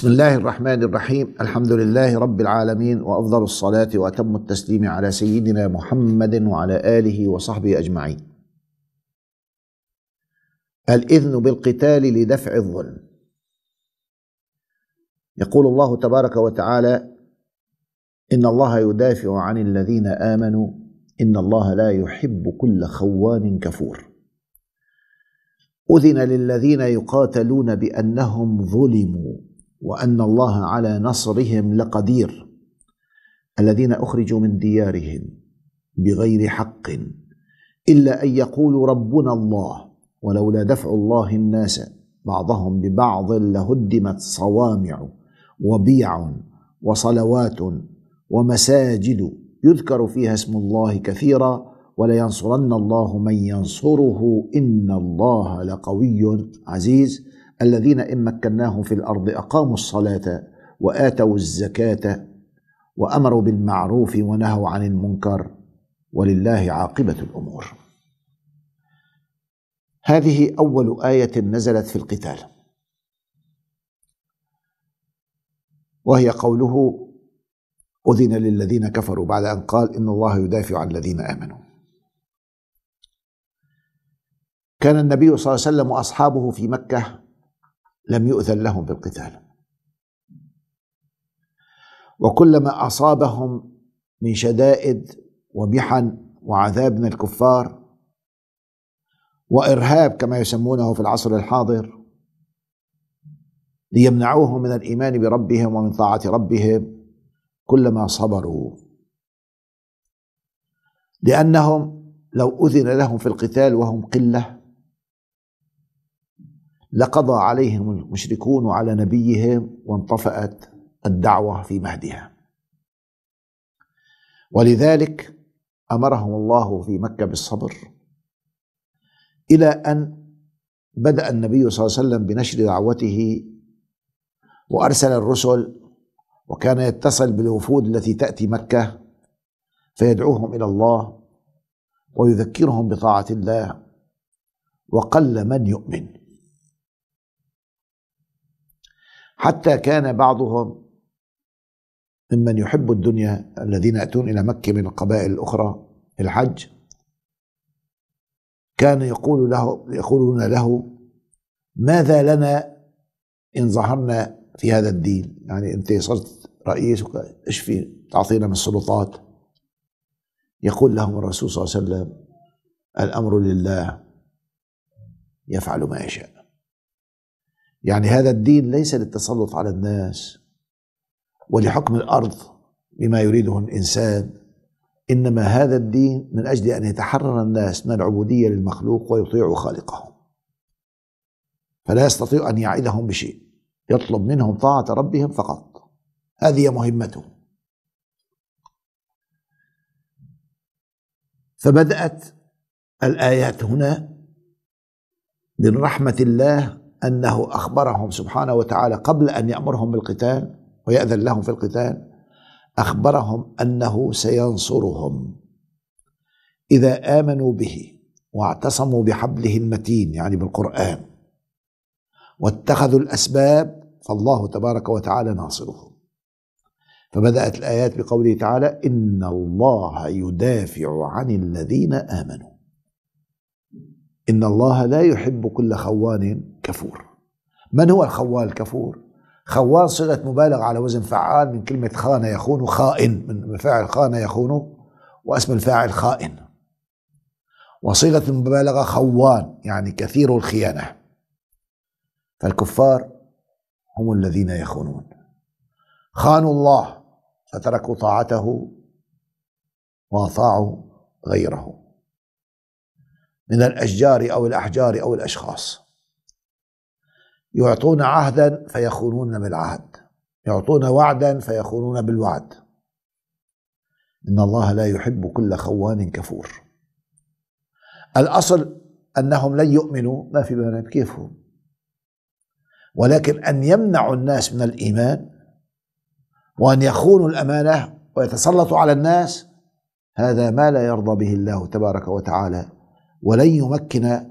بسم الله الرحمن الرحيم الحمد لله رب العالمين وافضل الصلاه واتم التسليم على سيدنا محمد وعلى اله وصحبه اجمعين الاذن بالقتال لدفع الظلم يقول الله تبارك وتعالى ان الله يدافع عن الذين امنوا ان الله لا يحب كل خوان كفور اذن للذين يقاتلون بانهم ظلموا وان الله على نصرهم لقدير الذين اخرجوا من ديارهم بغير حق الا ان يقولوا ربنا الله ولولا دفع الله الناس بعضهم ببعض لهدمت صوامع وبيع وصلوات ومساجد يذكر فيها اسم الله كثيرا ولينصرن الله من ينصره ان الله لقوي عزيز الذين إن مكناهم في الأرض أقاموا الصلاة وآتوا الزكاة وأمروا بالمعروف ونهوا عن المنكر ولله عاقبة الأمور هذه أول آية نزلت في القتال وهي قوله أذن للذين كفروا بعد أن قال إن الله يدافع عن الذين آمنوا كان النبي صلى الله عليه وسلم وأصحابه في مكة لم يؤذن لهم بالقتال وكلما أصابهم من شدائد ومحن وعذاب من الكفار وإرهاب كما يسمونه في العصر الحاضر ليمنعوهم من الإيمان بربهم ومن طاعة ربهم كلما صبروا لأنهم لو أذن لهم في القتال وهم قلة لقضى عليهم المشركون وعلى نبيهم وانطفأت الدعوة في مهدها ولذلك أمرهم الله في مكة بالصبر إلى أن بدأ النبي صلى الله عليه وسلم بنشر دعوته وأرسل الرسل وكان يتصل بالوفود التي تأتي مكة فيدعوهم إلى الله ويذكرهم بطاعة الله وقل من يؤمن حتى كان بعضهم ممن يحب الدنيا الذين يأتون إلى مكة من القبائل الأخرى الحج كان يقول له يقولون له ماذا لنا إن ظهرنا في هذا الدين يعني أنت صرت رئيس إيش في تعطينا من السلطات يقول لهم الرسول صلى الله عليه وسلم الأمر لله يفعل ما يشاء يعني هذا الدين ليس للتسلط على الناس ولحكم الارض بما يريده الانسان انما هذا الدين من اجل ان يتحرر الناس من العبوديه للمخلوق ويطيعوا خالقهم فلا يستطيع ان يعدهم بشيء يطلب منهم طاعه ربهم فقط هذه مهمته فبدات الايات هنا من رحمه الله أنه أخبرهم سبحانه وتعالى قبل أن يأمرهم بالقتال ويأذن لهم في القتال أخبرهم أنه سينصرهم إذا آمنوا به واعتصموا بحبله المتين يعني بالقرآن واتخذوا الأسباب فالله تبارك وتعالى ناصرهم فبدأت الآيات بقوله تعالى إن الله يدافع عن الذين آمنوا إن الله لا يحب كل خوان كفور من هو الخوان الكفور خوان صيغة مبالغة على وزن فعال من كلمة خان يخون خائن من فعل خان يخون واسم الفاعل خائن وصيغة المبالغة خوان يعني كثير الخيانة فالكفار هم الذين يخونون خانوا الله فتركوا طاعته واطاعوا غيره من الاشجار او الاحجار او الاشخاص يعطون عهدا فيخونون بالعهد يعطون وعدا فيخونون بالوعد ان الله لا يحب كل خوان كفور الاصل انهم لن يؤمنوا ما في بيان كيفهم ولكن ان يمنعوا الناس من الايمان وان يخونوا الامانه ويتسلطوا على الناس هذا ما لا يرضى به الله تبارك وتعالى ولن يمكن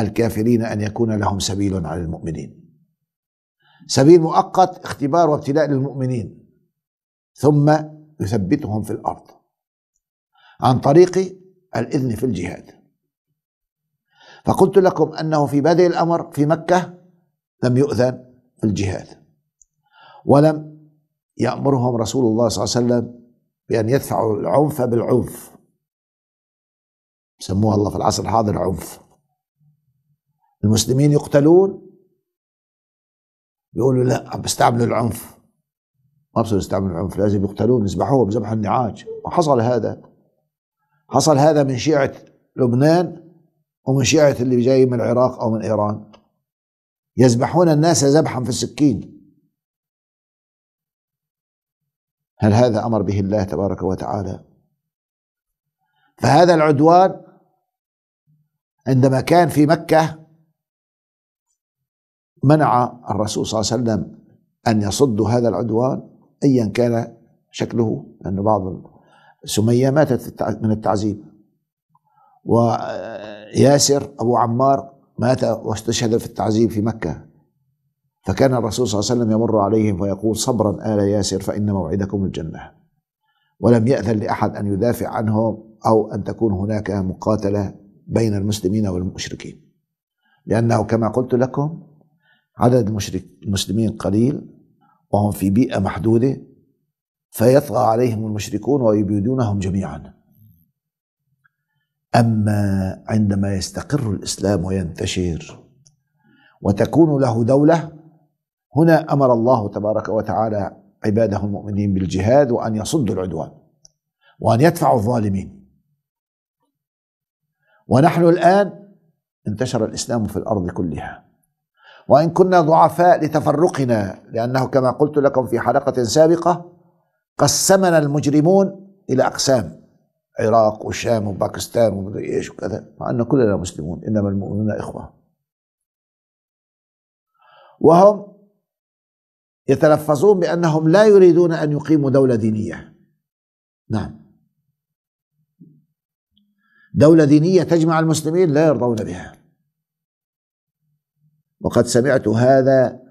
الكافرين ان يكون لهم سبيل على المؤمنين سبيل مؤقت اختبار وابتلاء للمؤمنين ثم يثبتهم في الارض عن طريق الاذن في الجهاد فقلت لكم انه في بادئ الامر في مكه لم يؤذن في الجهاد ولم يامرهم رسول الله صلى الله عليه وسلم بان يدفعوا العنف بالعنف سموها الله في العصر الحاضر عنف المسلمين يقتلون بيقولوا لا بيستعملوا العنف ما بصير يستعملوا العنف لازم يقتلوه يذبحوه بذبح النعاج وحصل هذا حصل هذا من شيعة لبنان ومن شيعة اللي جاي من العراق أو من إيران يذبحون الناس ذبحا في السكين هل هذا أمر به الله تبارك وتعالى فهذا العدوان عندما كان في مكة منع الرسول صلى الله عليه وسلم أن يصد هذا العدوان أيا كان شكله لأن بعض سمية ماتت من التعذيب وياسر أبو عمار مات واستشهد في التعذيب في مكة فكان الرسول صلى الله عليه وسلم يمر عليهم ويقول صبرا آل ياسر فإن موعدكم الجنة ولم يأذن لأحد أن يدافع عنهم أو أن تكون هناك مقاتلة بين المسلمين والمشركين لأنه كما قلت لكم عدد المشرك المسلمين قليل وهم في بيئة محدودة فيطغى عليهم المشركون ويبيدونهم جميعا أما عندما يستقر الإسلام وينتشر وتكون له دولة هنا أمر الله تبارك وتعالى عباده المؤمنين بالجهاد وأن يصدوا العدوان وأن يدفعوا الظالمين ونحن الآن انتشر الإسلام في الأرض كلها وإن كنا ضعفاء لتفرقنا لأنه كما قلت لكم في حلقة سابقة قسمنا المجرمون إلى أقسام عراق والشام وباكستان ومدري إيش وكذا مع أن كلنا مسلمون إنما المؤمنون إخوة وهم يتلفظون بأنهم لا يريدون أن يقيموا دولة دينية نعم دولة دينية تجمع المسلمين لا يرضون بها وقد سمعت هذا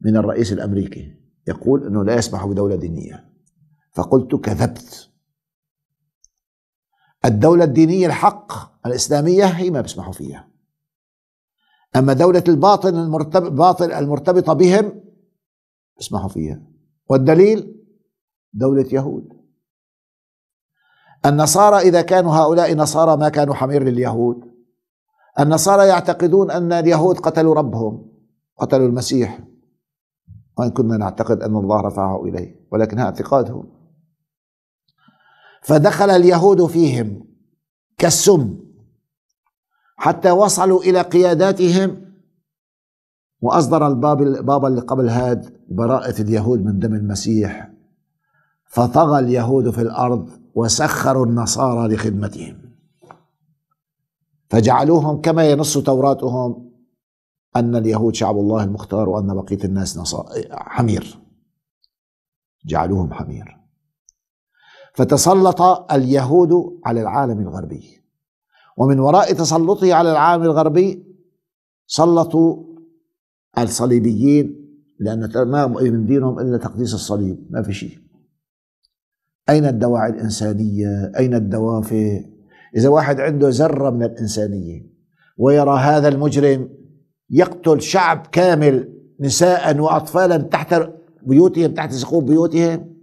من الرئيس الامريكي يقول انه لا يسمح بدوله دينيه فقلت كذبت الدوله الدينيه الحق الاسلاميه هي ما بيسمحوا فيها اما دوله الباطن المرتبط المرتبطه بهم بيسمحوا فيها والدليل دوله يهود النصارى اذا كانوا هؤلاء نصارى ما كانوا حمير لليهود النصارى يعتقدون أن اليهود قتلوا ربهم قتلوا المسيح وإن كنا نعتقد أن الله رفعه إليه ولكن هذا اعتقادهم فدخل اليهود فيهم كالسم حتى وصلوا إلى قياداتهم وأصدر الباب البابا اللي قبل هاد براءة اليهود من دم المسيح فطغى اليهود في الأرض وسخروا النصارى لخدمتهم فجعلوهم كما ينص توراتهم أن اليهود شعب الله المختار وأن بقية الناس نص... حمير جعلوهم حمير فتسلط اليهود على العالم الغربي ومن وراء تسلطه على العالم الغربي سلطوا الصليبيين لأن ما من دينهم إلا تقديس الصليب ما في شيء أين الدواعي الإنسانية أين الدوافع إذا واحد عنده ذرة من الإنسانية ويرى هذا المجرم يقتل شعب كامل نساء وأطفالا تحت بيوتهم تحت سقوف بيوتهم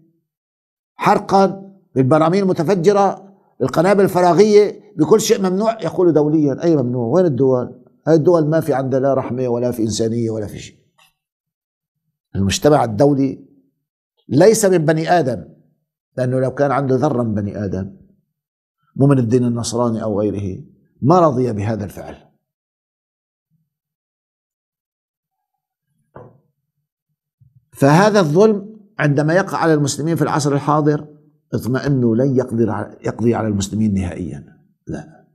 حرقا بالبراميل المتفجرة القنابل الفراغية بكل شيء ممنوع يقول دوليا أي ممنوع وين الدول هاي الدول ما في عندها لا رحمة ولا في إنسانية ولا في شيء المجتمع الدولي ليس من بني آدم لأنه لو كان عنده ذرة من بني آدم مو من الدين النصراني أو غيره ما رضي بهذا الفعل فهذا الظلم عندما يقع على المسلمين في العصر الحاضر اطمئنوا لن يقدر يقضي على المسلمين نهائيا لا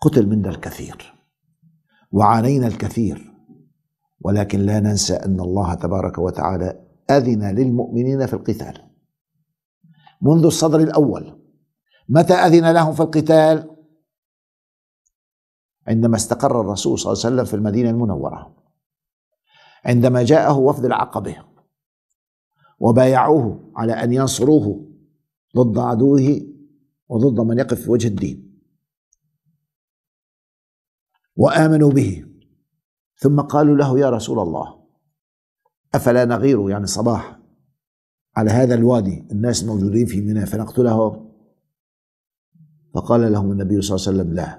قتل منا الكثير وعانينا الكثير ولكن لا ننسى ان الله تبارك وتعالى اذن للمؤمنين في القتال منذ الصدر الاول متى أذن لهم في القتال عندما استقر الرسول صلى الله عليه وسلم في المدينة المنورة عندما جاءه وفد العقبة وبايعوه على أن ينصروه ضد عدوه وضد من يقف في وجه الدين وآمنوا به ثم قالوا له يا رسول الله أفلا نغير يعني صباح على هذا الوادي الناس موجودين في منى فنقتلهم فقال لهم النبي صلى الله عليه وسلم لا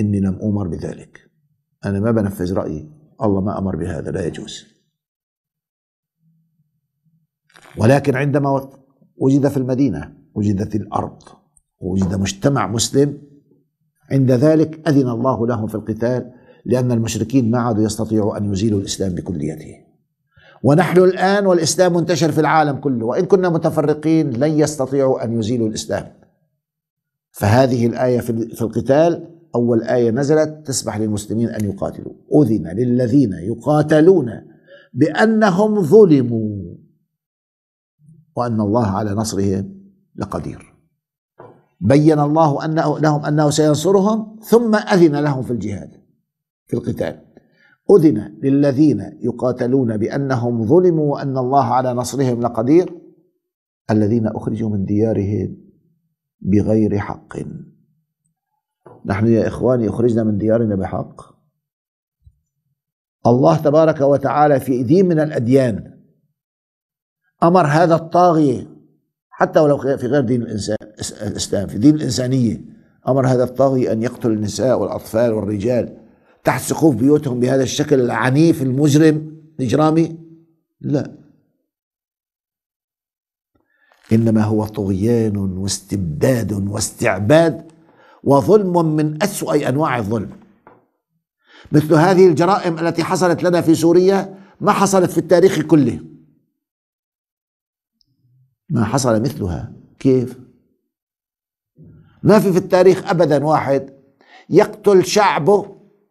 إني لم أمر بذلك أنا ما بنفذ رأيي الله ما أمر بهذا لا يجوز ولكن عندما وجد في المدينة وجد في الأرض ووجد مجتمع مسلم عند ذلك أذن الله لهم في القتال لأن المشركين ما عادوا يستطيعوا أن يزيلوا الإسلام بكليته ونحن الآن والإسلام منتشر في العالم كله وإن كنا متفرقين لن يستطيعوا أن يزيلوا الإسلام فهذه الآية في القتال أول آية نزلت تسمح للمسلمين أن يقاتلوا أذن للذين يقاتلون بأنهم ظلموا وأن الله على نصرهم لقدير بين الله أنه لهم أنه سينصرهم ثم أذن لهم في الجهاد في القتال أذن للذين يقاتلون بأنهم ظلموا وأن الله على نصرهم لقدير الذين أخرجوا من ديارهم بغير حق نحن يا إخواني أخرجنا من ديارنا بحق الله تبارك وتعالى في دين من الأديان أمر هذا الطاغية حتى ولو في غير دين الإنسان الإسلام في دين الإنسانية أمر هذا الطاغي أن يقتل النساء والأطفال والرجال تحت سقوف بيوتهم بهذا الشكل العنيف المجرم الإجرامي لا انما هو طغيان واستبداد واستعباد وظلم من اسوا انواع الظلم مثل هذه الجرائم التي حصلت لنا في سوريا ما حصلت في التاريخ كله ما حصل مثلها كيف ما في في التاريخ ابدا واحد يقتل شعبه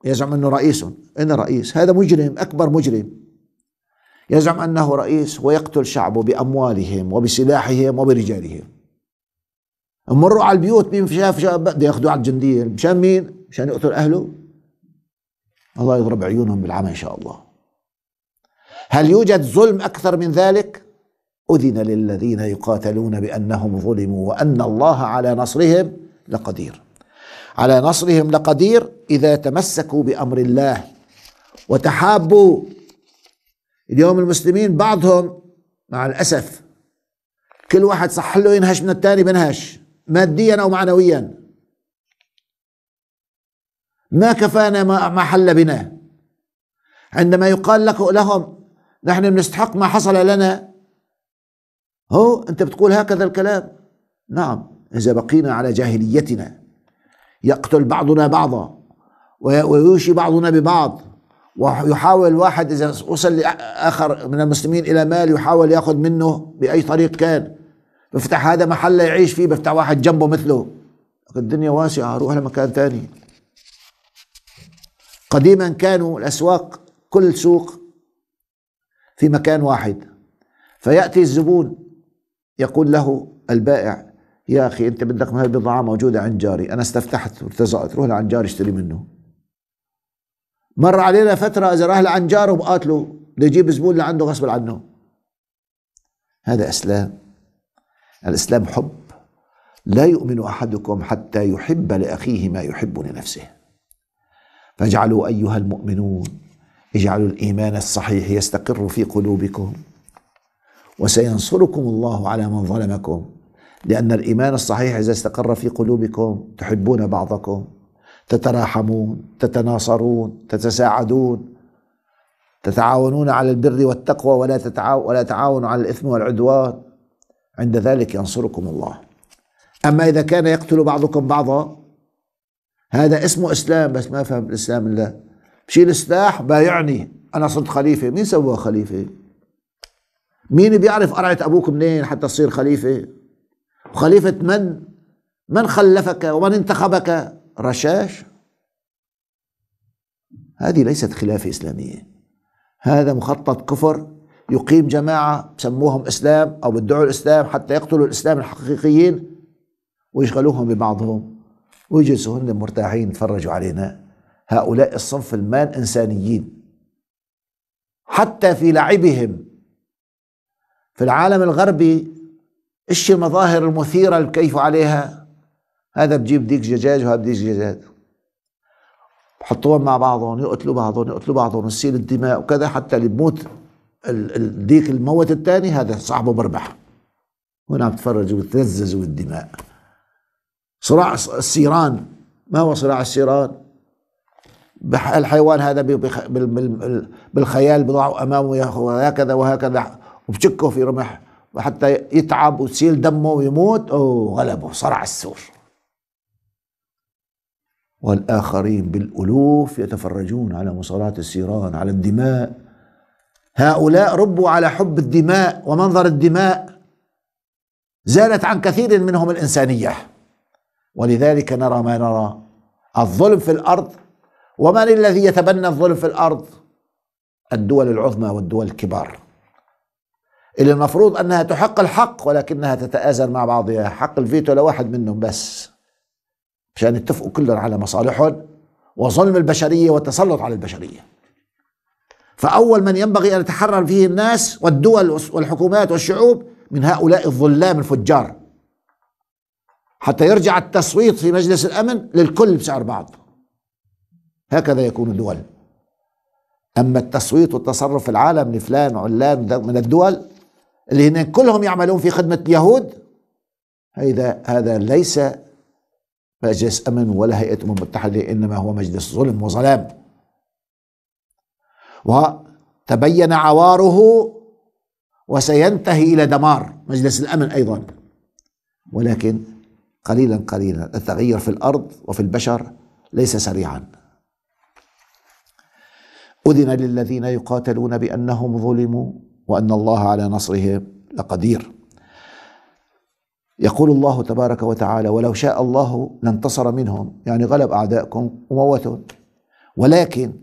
يزعم انه رئيسه انا رئيس هذا مجرم اكبر مجرم يزعم أنه رئيس ويقتل شعبه بأموالهم وبسلاحهم وبرجالهم مروا على البيوت مين شاف شاب بده ياخذوه على الجندية مشان مين؟ مشان يقتل أهله الله يضرب عيونهم بالعمى إن شاء الله هل يوجد ظلم أكثر من ذلك؟ أذن للذين يقاتلون بأنهم ظلموا وأن الله على نصرهم لقدير على نصرهم لقدير إذا تمسكوا بأمر الله وتحابوا اليوم المسلمين بعضهم مع الأسف كل واحد صح له ينهش من الثاني بنهش ماديا أو معنويا ما كفانا ما, ما حل بنا عندما يقال لك لهم نحن بنستحق ما حصل لنا هو أنت بتقول هكذا الكلام نعم إذا بقينا على جاهليتنا يقتل بعضنا بعضا ويوشي بعضنا ببعض ويحاول واحد إذا وصل لآخر من المسلمين إلى مال يحاول يأخذ منه بأي طريق كان بفتح هذا محل يعيش فيه بفتح واحد جنبه مثله الدنيا واسعة روح لمكان ثاني قديما كانوا الأسواق كل سوق في مكان واحد فيأتي الزبون يقول له البائع يا أخي أنت بدك من هالبضاعة موجودة عند جاري أنا استفتحت وارتزقت روح لعند جاري اشتري منه مر علينا فترة إذا راح لعند جاره بقاتله بده يجيب زبون اللي عنده غصب عنه هذا إسلام الإسلام حب لا يؤمن أحدكم حتى يحب لأخيه ما يحب لنفسه فاجعلوا أيها المؤمنون اجعلوا الإيمان الصحيح يستقر في قلوبكم وسينصركم الله على من ظلمكم لأن الإيمان الصحيح إذا استقر في قلوبكم تحبون بعضكم تتراحمون تتناصرون تتساعدون تتعاونون على البر والتقوى ولا تتعاون ولا تعاونوا على الاثم والعدوان عند ذلك ينصركم الله اما اذا كان يقتل بعضكم بعضا هذا اسمه اسلام بس ما فهم الاسلام الا بشيل السلاح بايعني انا صرت خليفه مين سوى خليفه مين بيعرف قرعه ابوك منين حتى تصير خليفه وخليفه من من خلفك ومن انتخبك رشاش هذه ليست خلافة إسلامية هذا مخطط كفر يقيم جماعة سموهم إسلام أو بدعوا الإسلام حتى يقتلوا الإسلام الحقيقيين ويشغلوهم ببعضهم ويجلسوا هن مرتاحين يتفرجوا علينا هؤلاء الصنف المان إنسانيين حتى في لعبهم في العالم الغربي ايش المظاهر المثيرة الكيف عليها هذا بجيب ديك دجاج وهذا بديك دجاج بحطوهم مع بعضهم يقتلوا بعضهم يقتلوا بعضهم يصير الدماء وكذا حتى اللي بموت ديك الموت الثاني هذا صاحبه بربح وهنا عم تفرجوا وتلززوا الدماء صراع السيران ما هو صراع السيران الحيوان هذا بالخيال بضعه امامه ياخذ هكذا وهكذا وبشكه في رمح وحتى يتعب وتسيل دمه ويموت وغلبه غلبه صرع السور والآخرين بالألوف يتفرجون على مصارعة السيران على الدماء هؤلاء ربوا على حب الدماء ومنظر الدماء زالت عن كثير منهم الإنسانية ولذلك نرى ما نرى الظلم في الأرض ومن الذي يتبنى الظلم في الأرض الدول العظمى والدول الكبار اللي المفروض أنها تحق الحق ولكنها تتآزر مع بعضها حق الفيتو لواحد منهم بس مشان يتفقوا كلهم على مصالحهم وظلم البشرية والتسلط على البشرية فأول من ينبغي أن يتحرر فيه الناس والدول والحكومات والشعوب من هؤلاء الظلام الفجار حتى يرجع التصويت في مجلس الأمن للكل بسعر بعض هكذا يكون الدول أما التصويت والتصرف في العالم لفلان وعلان من الدول اللي هن كلهم يعملون في خدمة اليهود هذا هذا ليس مجلس أمن ولا هيئة أمم المتحدة إنما هو مجلس ظلم وظلام وتبين عواره وسينتهي إلى دمار مجلس الأمن أيضا ولكن قليلا قليلا التغير في الأرض وفي البشر ليس سريعا أذن للذين يقاتلون بأنهم ظلموا وأن الله على نصرهم لقدير يقول الله تبارك وتعالى ولو شاء الله لانتصر منهم يعني غلب أعدائكم وموتهم ولكن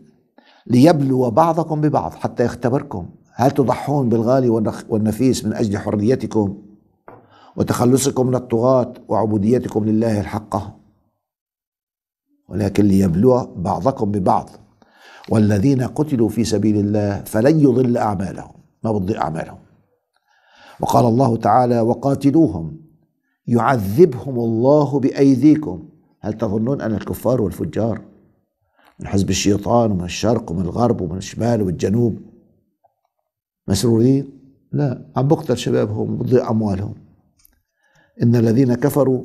ليبلو بعضكم ببعض حتى يختبركم هل تضحون بالغالي والنفيس من أجل حريتكم وتخلصكم من الطغاة وعبوديتكم لله الحقة ولكن ليبلو بعضكم ببعض والذين قتلوا في سبيل الله فلن يضل أعمالهم ما بتضيع أعمالهم وقال الله تعالى وقاتلوهم يعذبهم الله بأيديكم هل تظنون أن الكفار والفجار من حزب الشيطان ومن الشرق ومن الغرب ومن الشمال والجنوب مسرورين لا عم بقتل شبابهم بضيع أموالهم إن الذين كفروا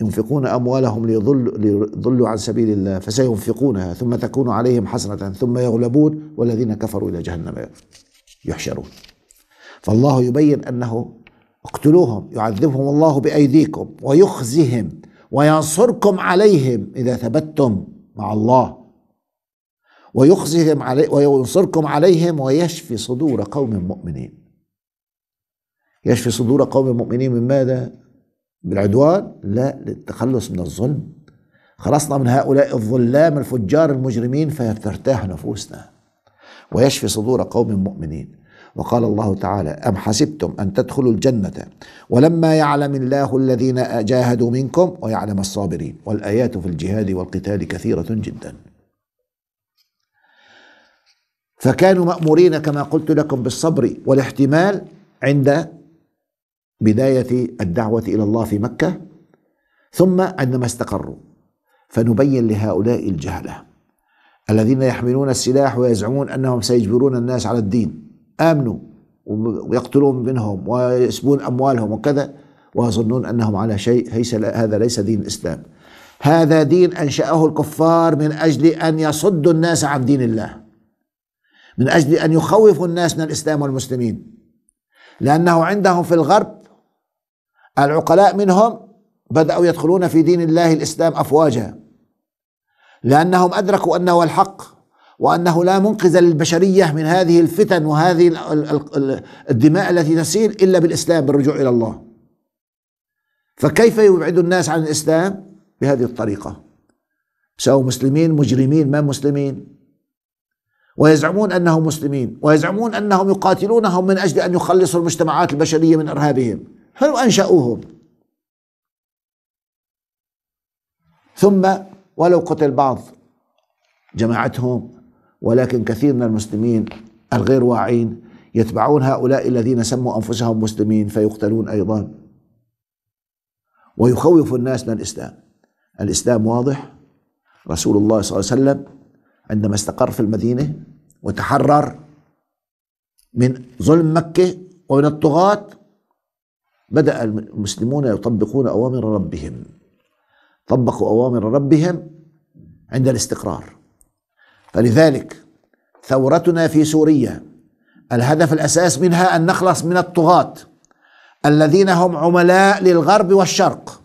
ينفقون أموالهم ليضلوا, ليضلوا عن سبيل الله فسينفقونها ثم تكون عليهم حسنة ثم يغلبون والذين كفروا إلى جهنم يحشرون فالله يبين أنه اقتلوهم يعذبهم الله بايديكم ويخزهم وينصركم عليهم اذا ثبتتم مع الله ويخزهم علي وينصركم عليهم ويشفي صدور قوم مؤمنين يشفي صدور قوم مؤمنين من ماذا بالعدوان لا للتخلص من الظلم خلصنا من هؤلاء الظلام الفجار المجرمين فترتاح نفوسنا ويشفي صدور قوم مؤمنين وقال الله تعالى أم حسبتم أن تدخلوا الجنة ولما يعلم الله الذين جاهدوا منكم ويعلم الصابرين والآيات في الجهاد والقتال كثيرة جدا فكانوا مأمورين كما قلت لكم بالصبر والاحتمال عند بداية الدعوة إلى الله في مكة ثم عندما استقروا فنبين لهؤلاء الجهله الذين يحملون السلاح ويزعمون انهم سيجبرون الناس على الدين آمنوا ويقتلون منهم ويسبون أموالهم وكذا ويظنون أنهم على شيء ليس هذا ليس دين الإسلام هذا دين أنشأه الكفار من أجل أن يصدوا الناس عن دين الله من أجل أن يخوفوا الناس من الإسلام والمسلمين لأنه عندهم في الغرب العقلاء منهم بدأوا يدخلون في دين الله الإسلام أفواجا لأنهم أدركوا أنه الحق وأنه لا منقذ للبشرية من هذه الفتن وهذه الدماء التي تسيل إلا بالإسلام بالرجوع إلى الله فكيف يبعد الناس عن الإسلام بهذه الطريقة سواء مسلمين مجرمين ما مسلمين ويزعمون أنهم مسلمين ويزعمون أنهم يقاتلونهم من أجل أن يخلصوا المجتمعات البشرية من إرهابهم هل أنشأوهم ثم ولو قتل بعض جماعتهم ولكن كثير من المسلمين الغير واعين يتبعون هؤلاء الذين سموا انفسهم مسلمين فيقتلون ايضا ويخوف الناس من الاسلام الاسلام واضح رسول الله صلى الله عليه وسلم عندما استقر في المدينه وتحرر من ظلم مكه ومن الطغاه بدأ المسلمون يطبقون أوامر ربهم طبقوا أوامر ربهم عند الاستقرار فلذلك ثورتنا في سوريا الهدف الاساس منها ان نخلص من الطغاة الذين هم عملاء للغرب والشرق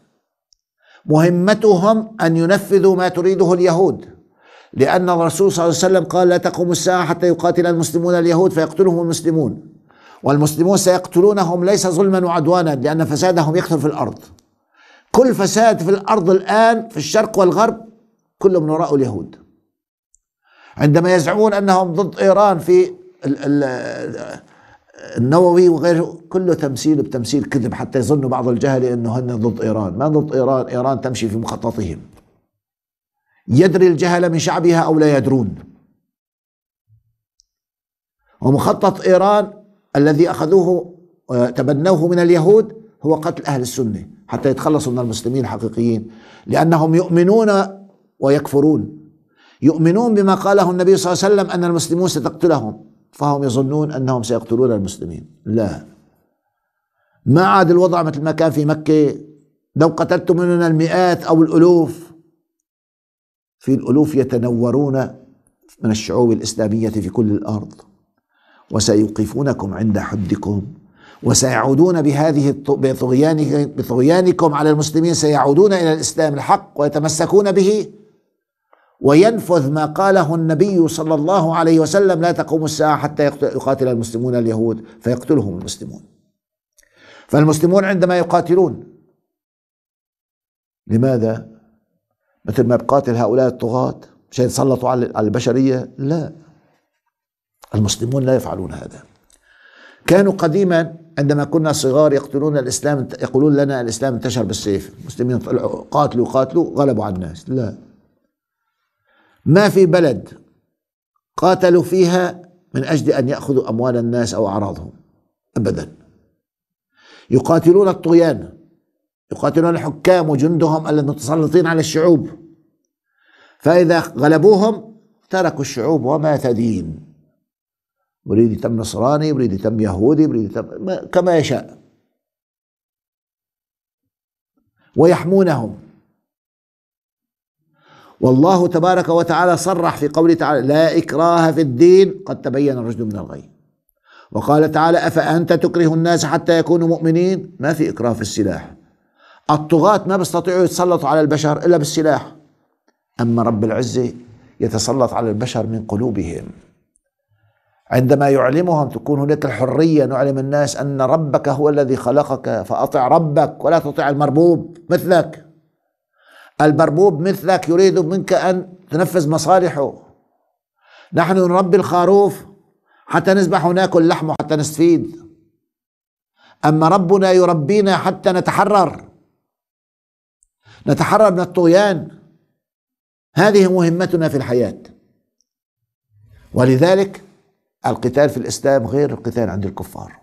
مهمتهم ان ينفذوا ما تريده اليهود لأن الرسول صلى الله عليه وسلم قال لا تقوم الساعة حتى يقاتل المسلمون اليهود فيقتلهم المسلمون والمسلمون سيقتلونهم ليس ظلما وعدوانا لأن فسادهم يكثر في الأرض كل فساد في الأرض الآن في الشرق والغرب كله من وراء اليهود عندما يزعمون أنهم ضد إيران في النووي وغيره كله تمثيل بتمثيل كذب حتى يظن بعض الجهلة أنه هن ضد إيران ما ضد إيران إيران تمشي في مخططهم يدري الجهل من شعبها أو لا يدرون ومخطط إيران الذي أخذوه آه، تبنوه من اليهود هو قتل أهل السنة حتى يتخلصوا من المسلمين الحقيقيين لأنهم يؤمنون ويكفرون يؤمنون بما قاله النبي صلى الله عليه وسلم أن المسلمون ستقتلهم فهم يظنون أنهم سيقتلون المسلمين لا ما عاد الوضع مثل ما كان في مكة لو قتلتم مننا المئات أو الألوف في الألوف يتنورون من الشعوب الإسلامية في كل الأرض وسيوقفونكم عند حدكم وسيعودون بهذه بطغيانكم على المسلمين سيعودون إلى الإسلام الحق ويتمسكون به وينفذ ما قاله النبي صلى الله عليه وسلم لا تقوم الساعة حتى يقاتل المسلمون اليهود فيقتلهم المسلمون فالمسلمون عندما يقاتلون لماذا؟ مثل ما بقاتل هؤلاء الطغاة مشان يتسلطوا على البشرية لا المسلمون لا يفعلون هذا كانوا قديما عندما كنا صغار يقتلون الإسلام يقولون لنا الإسلام انتشر بالسيف المسلمين قاتلوا قاتلوا غلبوا على الناس لا ما في بلد قاتلوا فيها من اجل ان ياخذوا اموال الناس او اعراضهم ابدا يقاتلون الطغيان يقاتلون الحكام وجندهم المتسلطين على الشعوب فاذا غلبوهم تركوا الشعوب وما تدين يريد يتم نصراني يريد يتم يهودي يريد يتم كما يشاء ويحمونهم والله تبارك وتعالى صرح في قوله تعالى لا إكراه في الدين قد تبين الرشد من الغي وقال تعالى أفأنت تكره الناس حتى يكونوا مؤمنين ما في إكراه في السلاح الطغاة ما بيستطيعوا يتسلطوا على البشر إلا بالسلاح أما رب العزة يتسلط على البشر من قلوبهم عندما يعلمهم تكون هناك الحرية نعلم الناس أن ربك هو الذي خلقك فأطع ربك ولا تطع المربوب مثلك البربوب مثلك يريد منك أن تنفذ مصالحه نحن نربي الخروف حتى نذبح وناكل لحمه حتى نستفيد أما ربنا يربينا حتى نتحرر نتحرر من الطغيان هذه مهمتنا في الحياة ولذلك القتال في الإسلام غير القتال عند الكفار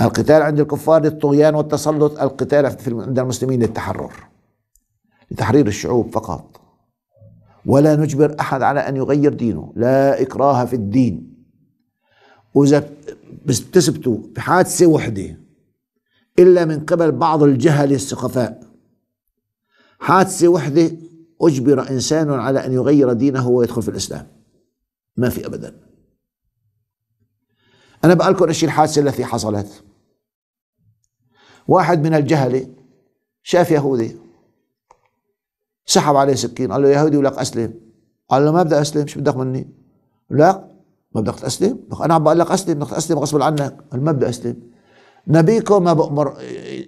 القتال عند الكفار للطغيان والتسلط القتال عند المسلمين للتحرر لتحرير الشعوب فقط ولا نجبر احد على ان يغير دينه لا اكراه في الدين واذا بتثبتوا بحادثه وحده الا من قبل بعض الجهل السخفاء حادثه وحده اجبر انسان على ان يغير دينه ويدخل في الاسلام ما في ابدا انا بقول لكم ايش الحادثه التي حصلت واحد من الجهله شاف يهودي سحب عليه سكين قال له يهودي ولك اسلم قال له ما بدي اسلم شو بدك مني لا ما بدك تسلم انا عم بقول لك اسلم بدك تسلم غصب عنك قال ما بدي اسلم نبيكم ما بأمر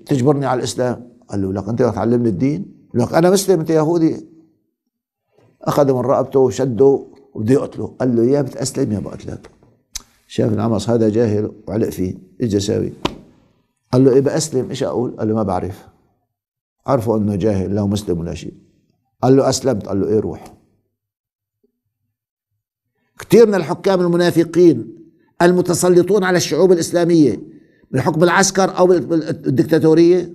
تجبرني على الاسلام قال له لك انت بدك تعلمني الدين لك انا مسلم انت يهودي اخذه من رقبته وشده وبده يقتله قال له يا بتاسلم يا بقتلك شاف العمص هذا جاهل وعلق فيه ايش ساوي قال له ايه بأسلم ايش اقول قال له ما بعرف عرفوا انه جاهل لا مسلم ولا شيء قال له أسلمت قال له إيه روح كثير من الحكام المنافقين المتسلطون على الشعوب الإسلامية بحكم العسكر أو الدكتاتورية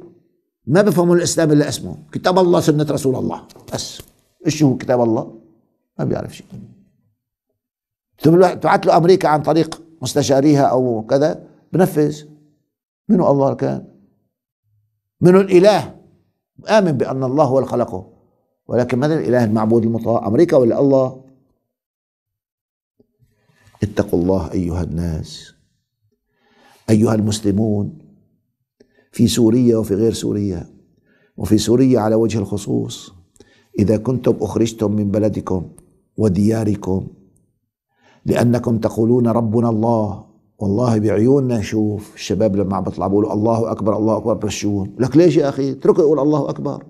ما بفهموا الإسلام إلا اسمه كتاب الله سنة رسول الله بس إيش هو كتاب الله ما بيعرف شيء تبعت له أمريكا عن طريق مستشاريها أو كذا بنفذ منو الله كان منو الإله آمن بأن الله هو الخلقه ولكن من الاله المعبود المطاع امريكا ولا الله اتقوا الله ايها الناس ايها المسلمون في سوريا وفي غير سوريا وفي سوريا على وجه الخصوص اذا كنتم اخرجتم من بلدكم ودياركم لانكم تقولون ربنا الله والله بعيوننا نشوف الشباب لما عم بيطلع بيقولوا الله اكبر الله اكبر بس شو لك ليش يا اخي اتركوا يقول الله اكبر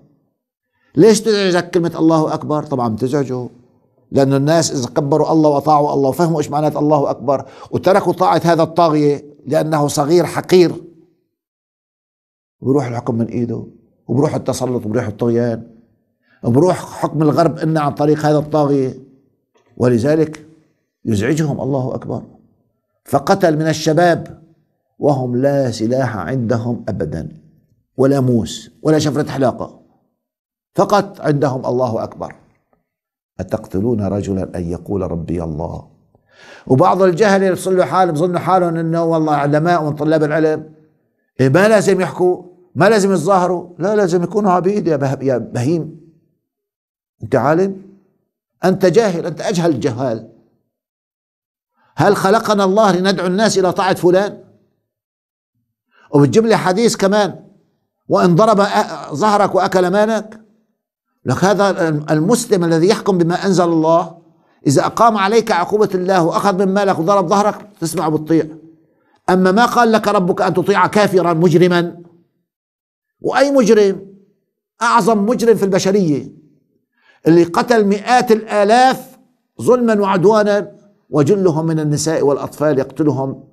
ليش تزعجك كلمة الله أكبر طبعا بتزعجه لأنه الناس إذا كبروا الله وأطاعوا الله وفهموا إيش معنات الله أكبر وتركوا طاعة هذا الطاغية لأنه صغير حقير بروح الحكم من إيده وبروح التسلط وبروح الطغيان بروح حكم الغرب إن عن طريق هذا الطاغية ولذلك يزعجهم الله أكبر فقتل من الشباب وهم لا سلاح عندهم أبدا ولا موس ولا شفرة حلاقة فقط عندهم الله أكبر أتقتلون رجلا أن يقول ربي الله وبعض الجهل يصلوا حالهم بظنوا حالهم أنه والله علماء وطلاب العلم إيه، ما لازم يحكوا ما لازم يتظاهروا لا لازم يكونوا عبيد يا, يا بهيم أنت عالم أنت جاهل أنت أجهل الجهال هل خلقنا الله لندعو الناس إلى طاعة فلان وبتجيب لي حديث كمان وإن ضرب ظهرك وأكل مالك لك هذا المسلم الذي يحكم بما أنزل الله إذا أقام عليك عقوبة الله وأخذ من مالك وضرب ظهرك تسمع وتطيع أما ما قال لك ربك أن تطيع كافرا مجرما وأي مجرم أعظم مجرم في البشرية اللي قتل مئات الآلاف ظلما وعدوانا وجلهم من النساء والأطفال يقتلهم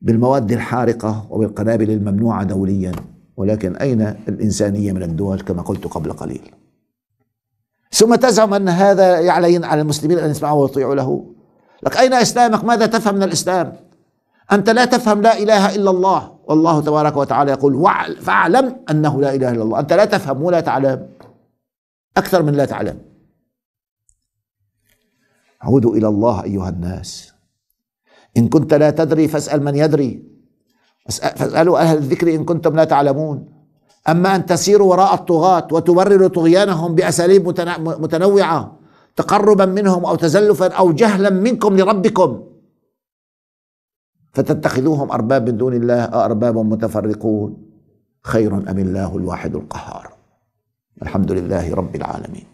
بالمواد الحارقة وبالقنابل الممنوعة دوليا ولكن أين الإنسانية من الدول كما قلت قبل قليل ثم تزعم أن هذا يعلن على المسلمين أن يسمعوا ويطيعوا له لك أين إسلامك ماذا تفهم من الإسلام أنت لا تفهم لا إله إلا الله والله تبارك وتعالى يقول فاعلم أنه لا إله إلا الله أنت لا تفهم ولا تعلم أكثر من لا تعلم عودوا إلى الله أيها الناس إن كنت لا تدري فاسأل من يدري فاسألوا أهل الذكر إن كنتم لا تعلمون أما أن تسير وراء الطغاة وتبرر طغيانهم بأساليب متنوعة تقربا منهم أو تزلفا أو جهلا منكم لربكم فتتخذوهم أرباب من دون الله أرباب متفرقون خير أم الله الواحد القهار الحمد لله رب العالمين